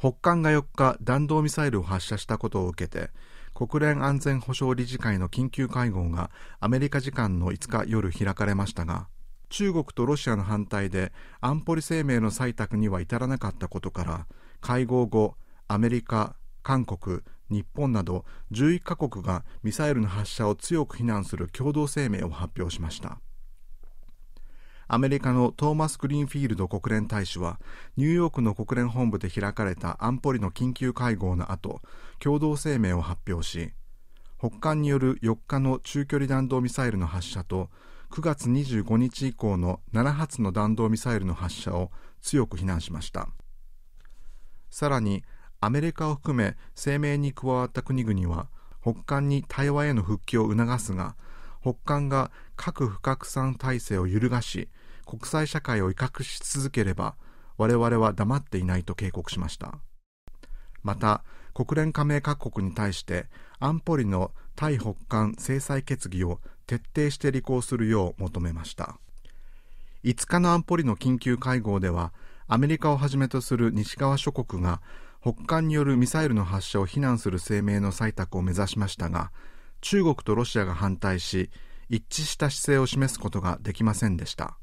北韓が4日弾道ミサイルを発射したことを受けて国連安全保障理事会の緊急会合がアメリカ時間の5日夜開かれましたが中国とロシアの反対で安保理声明の採択には至らなかったことから会合後アメリカ韓国日本など11カ国がミサイルの発射を強く非難する共同声明を発表しましたアメリカのトーマス・グリーンフィールド国連大使はニューヨークの国連本部で開かれた安保理の緊急会合の後共同声明を発表し北韓による4日の中距離弾道ミサイルの発射と9月25日以降の7発の弾道ミサイルの発射を強く非難しましたさらにアメリカを含め声明に加わった国々は北韓に対話への復帰を促すが北韓が核不拡散体制を揺るがし国際社会を威嚇し続ければ我々は黙っていないと警告しましたまた国連加盟各国に対して安保理の対北韓制裁決議を徹底して履行するよう求めました5日の安保理の緊急会合ではアメリカをはじめとする西側諸国が北韓によるミサイルの発射を非難する声明の採択を目指しましたが中国とロシアが反対し一致した姿勢を示すことができませんでした